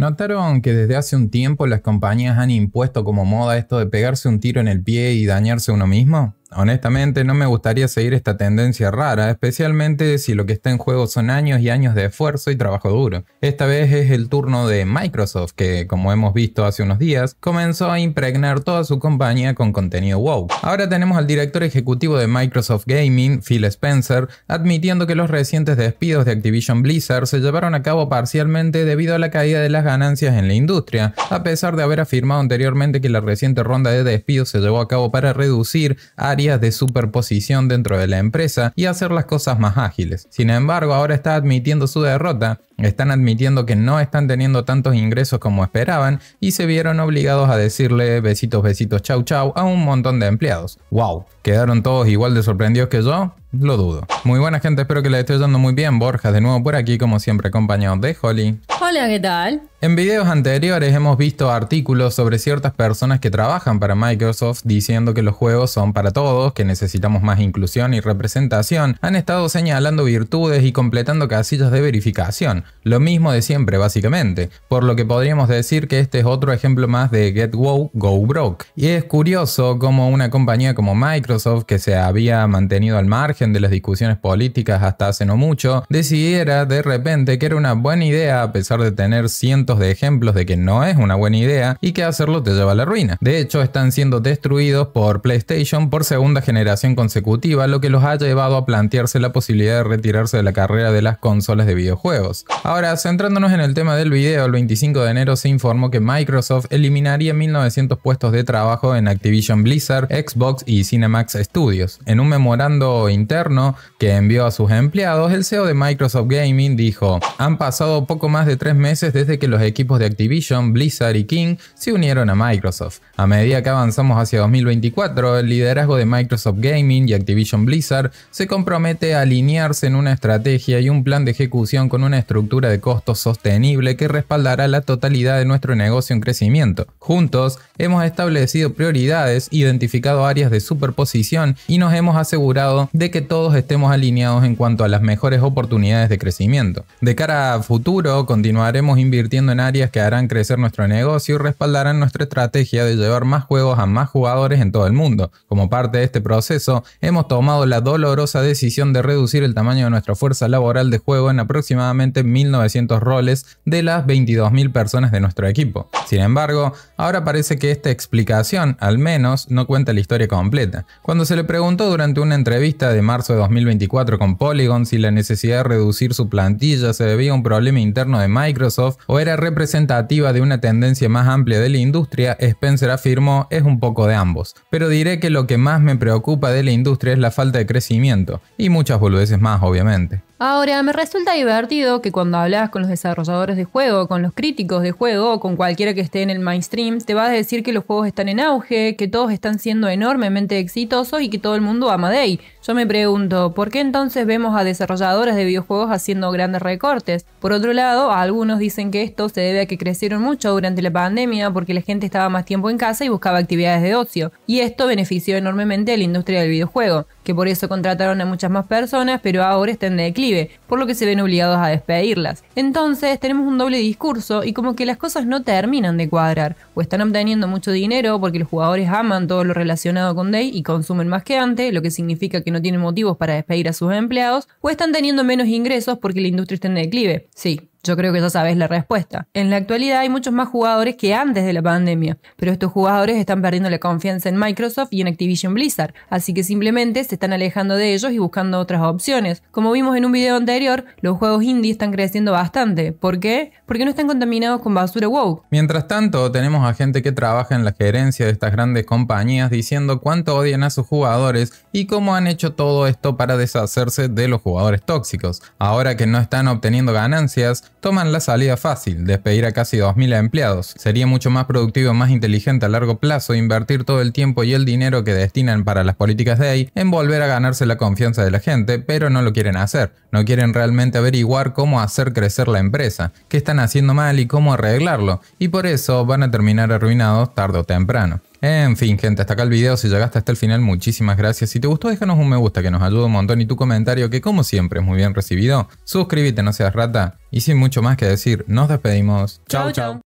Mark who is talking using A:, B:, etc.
A: ¿Notaron que desde hace un tiempo las compañías han impuesto como moda esto de pegarse un tiro en el pie y dañarse uno mismo? Honestamente, no me gustaría seguir esta tendencia rara, especialmente si lo que está en juego son años y años de esfuerzo y trabajo duro. Esta vez es el turno de Microsoft, que como hemos visto hace unos días, comenzó a impregnar toda su compañía con contenido wow. Ahora tenemos al director ejecutivo de Microsoft Gaming, Phil Spencer, admitiendo que los recientes despidos de Activision Blizzard se llevaron a cabo parcialmente debido a la caída de las ganancias en la industria, a pesar de haber afirmado anteriormente que la reciente ronda de despidos se llevó a cabo para reducir de superposición dentro de la empresa y hacer las cosas más ágiles. Sin embargo, ahora está admitiendo su derrota, están admitiendo que no están teniendo tantos ingresos como esperaban y se vieron obligados a decirle besitos, besitos, chau, chau a un montón de empleados. ¡Wow! ¿Quedaron todos igual de sorprendidos que yo? Lo dudo. Muy buena gente, espero que les esté yendo muy bien. Borja, de nuevo por aquí, como siempre, acompañado de Holly.
B: Hola, ¿qué tal?
A: En videos anteriores hemos visto artículos sobre ciertas personas que trabajan para Microsoft diciendo que los juegos son para todos, que necesitamos más inclusión y representación, han estado señalando virtudes y completando casillas de verificación, lo mismo de siempre básicamente, por lo que podríamos decir que este es otro ejemplo más de Get woke, Go Broke. Y es curioso cómo una compañía como Microsoft, que se había mantenido al margen de las discusiones políticas hasta hace no mucho, decidiera de repente que era una buena idea a pesar de tener cientos de ejemplos de que no es una buena idea y que hacerlo te lleva a la ruina. De hecho, están siendo destruidos por PlayStation por segunda generación consecutiva, lo que los ha llevado a plantearse la posibilidad de retirarse de la carrera de las consolas de videojuegos. Ahora, centrándonos en el tema del video, el 25 de enero se informó que Microsoft eliminaría 1900 puestos de trabajo en Activision Blizzard, Xbox y Cinemax Studios. En un memorando interno que envió a sus empleados, el CEO de Microsoft Gaming dijo, han pasado poco más de tres meses desde que los equipos de Activision, Blizzard y King se unieron a Microsoft. A medida que avanzamos hacia 2024, el liderazgo de Microsoft Gaming y Activision Blizzard se compromete a alinearse en una estrategia y un plan de ejecución con una estructura de costos sostenible que respaldará la totalidad de nuestro negocio en crecimiento. Juntos, hemos establecido prioridades, identificado áreas de superposición y nos hemos asegurado de que todos estemos alineados en cuanto a las mejores oportunidades de crecimiento. De cara a futuro, continuaremos invirtiendo áreas que harán crecer nuestro negocio y respaldarán nuestra estrategia de llevar más juegos a más jugadores en todo el mundo. Como parte de este proceso, hemos tomado la dolorosa decisión de reducir el tamaño de nuestra fuerza laboral de juego en aproximadamente 1.900 roles de las 22.000 personas de nuestro equipo. Sin embargo, ahora parece que esta explicación, al menos, no cuenta la historia completa. Cuando se le preguntó durante una entrevista de marzo de 2024 con Polygon si la necesidad de reducir su plantilla se debía a un problema interno de Microsoft o era representativa de una tendencia más amplia de la industria, Spencer afirmó, es un poco de ambos. Pero diré que lo que más me preocupa de la industria es la falta de crecimiento, y muchas boludeces más, obviamente.
B: Ahora, me resulta divertido que cuando hablas con los desarrolladores de juego, con los críticos de juego, con cualquiera que esté en el mainstream, te vas a decir que los juegos están en auge, que todos están siendo enormemente exitosos y que todo el mundo ama Day. Yo me pregunto, ¿por qué entonces vemos a desarrolladores de videojuegos haciendo grandes recortes? Por otro lado, algunos dicen que esto se debe a que crecieron mucho durante la pandemia porque la gente estaba más tiempo en casa y buscaba actividades de ocio, y esto benefició enormemente a la industria del videojuego, que por eso contrataron a muchas más personas, pero ahora está en declive por lo que se ven obligados a despedirlas. Entonces tenemos un doble discurso y como que las cosas no terminan de cuadrar, o están obteniendo mucho dinero porque los jugadores aman todo lo relacionado con Day y consumen más que antes, lo que significa que no tienen motivos para despedir a sus empleados, o están teniendo menos ingresos porque la industria está en declive. Sí, yo creo que ya sabes la respuesta. En la actualidad hay muchos más jugadores que antes de la pandemia, pero estos jugadores están perdiendo la confianza en Microsoft y en Activision Blizzard, así que simplemente se están alejando de ellos y buscando otras opciones. Como vimos en un video anterior, los juegos indie están creciendo bastante. ¿Por qué? Porque no están contaminados con basura wow.
A: Mientras tanto, tenemos a gente que trabaja en la gerencia de estas grandes compañías diciendo cuánto odian a sus jugadores y cómo han hecho todo esto para deshacerse de los jugadores tóxicos. Ahora que no están obteniendo ganancias, toman la salida fácil, despedir a casi 2.000 empleados. Sería mucho más productivo, y más inteligente a largo plazo invertir todo el tiempo y el dinero que destinan para las políticas de ahí en volver a ganarse la confianza de la gente, pero no lo quieren hacer. No quieren realmente averiguar cómo hacer crecer la empresa, qué están haciendo mal y cómo arreglarlo, y por eso van a terminar arruinados tarde o temprano. En fin, gente, hasta acá el video. Si llegaste hasta el final, muchísimas gracias. Si te gustó, déjanos un me gusta que nos ayuda un montón y tu comentario que como siempre es muy bien recibido. Suscríbete, no seas rata. Y sin mucho más que decir, nos despedimos.
B: Chau, chau.